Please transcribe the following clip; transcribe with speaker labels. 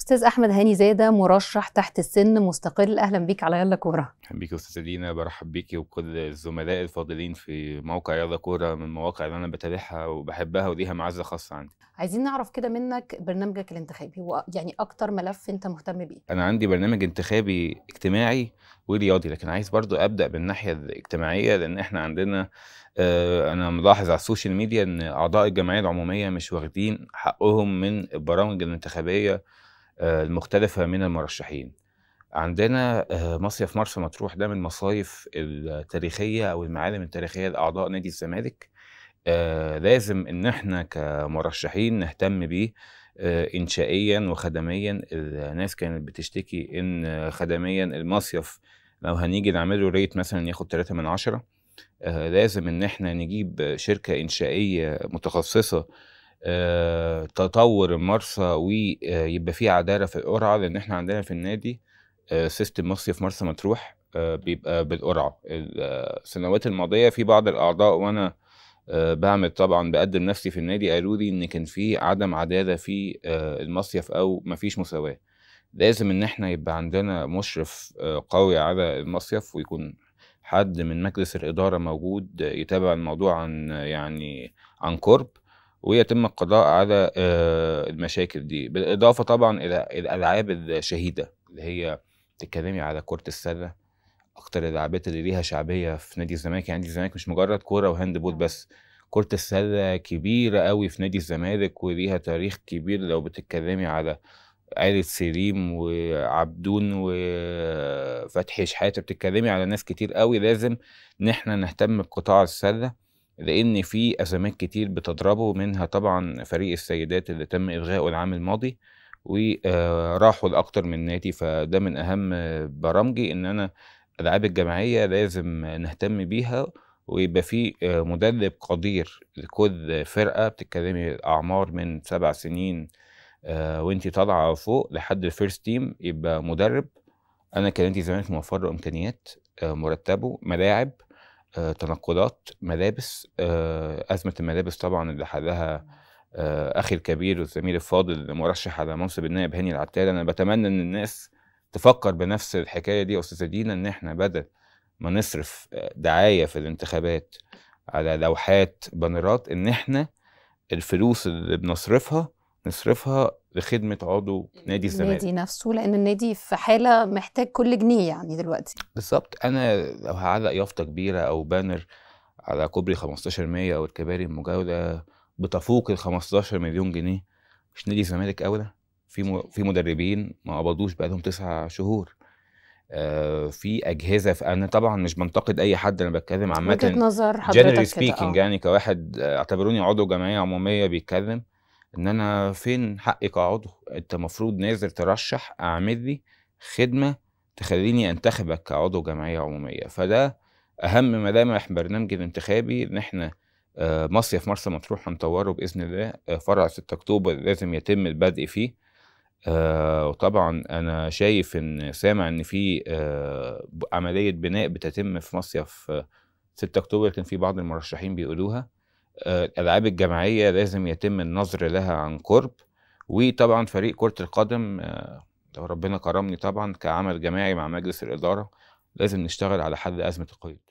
Speaker 1: استاذ احمد هاني زاده مرشح تحت السن مستقل اهلا بيك على يلا كوره
Speaker 2: اهلا بيك استاذ استاذه دينا برحب بيكي وكل الزملاء الفاضلين في موقع يلا كوره من المواقع اللي انا بتابعها وبحبها وليها معزه خاصه عندي
Speaker 1: عايزين نعرف كده منك برنامجك الانتخابي هو يعني اكتر ملف انت مهتم بيه
Speaker 2: انا عندي برنامج انتخابي اجتماعي ورياضي لكن عايز برضو ابدا بالناحيه الاجتماعيه لان احنا عندنا آه، انا ملاحظ على السوشيال ميديا ان اعضاء الجمعيه العموميه مش واخدين حقهم من البرامج الانتخابيه آه، المختلفة من المرشحين عندنا آه، مصيف مرسى مطروح ده من المصايف التاريخية أو المعالم التاريخية لأعضاء نادي الزمالك آه، لازم إن إحنا كمرشحين نهتم بيه إنشائيا وخدميا الناس كانت بتشتكي إن خدميا المصيف لو هنيجي نعمله ريت مثلا ياخد تلاتة من عشرة لازم إن إحنا نجيب شركة إنشائية متخصصة آه، تطور مرسى ويبقى آه، فيه عداله في القرعه لان احنا عندنا في النادي سيستم آه، مصيف مرسى مطروح بيبقى بالقرعه السنوات الماضيه في بعض الاعضاء وانا بعمل طبعا بقدم نفسي في النادي قالوا لي ان كان في عدم عداله في المصيف او مفيش مساواه لازم ان احنا يبقى عندنا مشرف قوي على المصيف ويكون حد من مجلس الاداره موجود يتابع الموضوع عن يعني عن قرب ويتم القضاء على آه، المشاكل دي بالاضافه طبعا الى الالعاب الشهيده اللي هي تتكلمي على كره السله اكتر الالعابات اللي ليها شعبيه في نادي الزمالك يعني نادي الزمالك مش مجرد كوره وهاند بول نعم. بس كرة السلة كبيرة قوي في نادي الزمالك وليها تاريخ كبير لو بتتكلمي على عائلة سليم وعبدون وفتحي شحاتة بتتكلمي على ناس كتير قوي لازم نحنا نهتم بقطاع السلة لان في ازمات كتير بتضربه منها طبعا فريق السيدات اللي تم الغاءه العام الماضي وراحوا آه، لاكتر من نادي فده من اهم برامجي ان انا الالعاب الجماعيه لازم نهتم بيها ويبقى في آه، مدرب قدير لكل فرقه بتتكلمي اعمار من سبع سنين آه، وانت طالعه فوق لحد الفيرست تيم يبقى مدرب انا كنادي زمالك موفر له امكانيات مرتبه ملاعب آه، تنقلات ملابس آه، ازمه الملابس طبعا اللي حلها آه، اخي الكبير والزميل الفاضل المرشح على منصب النائب هاني العتال انا بتمنى ان الناس تفكر بنفس الحكايه دي يا استاذه دينا ان احنا بدل ما نصرف دعايه في الانتخابات على لوحات بانرات ان احنا الفلوس اللي بنصرفها نصرفها لخدمه عضو نادي الزمالك النادي
Speaker 1: نفسه لان النادي في حاله محتاج كل جنيه يعني دلوقتي
Speaker 2: بالظبط انا لو هعلق يافطه كبيره او بانر على كوبري 15 مية او الكباري المجاوره بتفوق ال 15 مليون جنيه مش نادي الزمالك اولى في في مدربين ما قبضوش بقالهم تسع شهور آه، في اجهزه فانا انا طبعا مش بنتقد اي حد انا بتكلم عامه وجهه نظر حضرتك جنرال آه. سبيكينج يعني كواحد آه، اعتبروني عضو جمعيه عموميه بيتكلم ان انا فين حقي كعضو انت المفروض نازل ترشح اعمل لي خدمه تخليني انتخبك كعضو جمعيه عموميه فده اهم ملامح برنامجي الانتخابي ان احنا آه، مصيف مرسى مطروح هنطوره باذن الله آه، فرع 6 اكتوبر لازم يتم البدء فيه آه، وطبعا انا شايف ان سامع ان في عمليه بناء بتتم في مصيف 6 اكتوبر كان في بعض المرشحين بيقولوها الألعاب الجماعية لازم يتم النظر لها عن قرب وطبعا فريق كرة القدم آه، لو ربنا كرمني طبعا كعمل جماعي مع مجلس الإدارة لازم نشتغل على حل أزمة القيود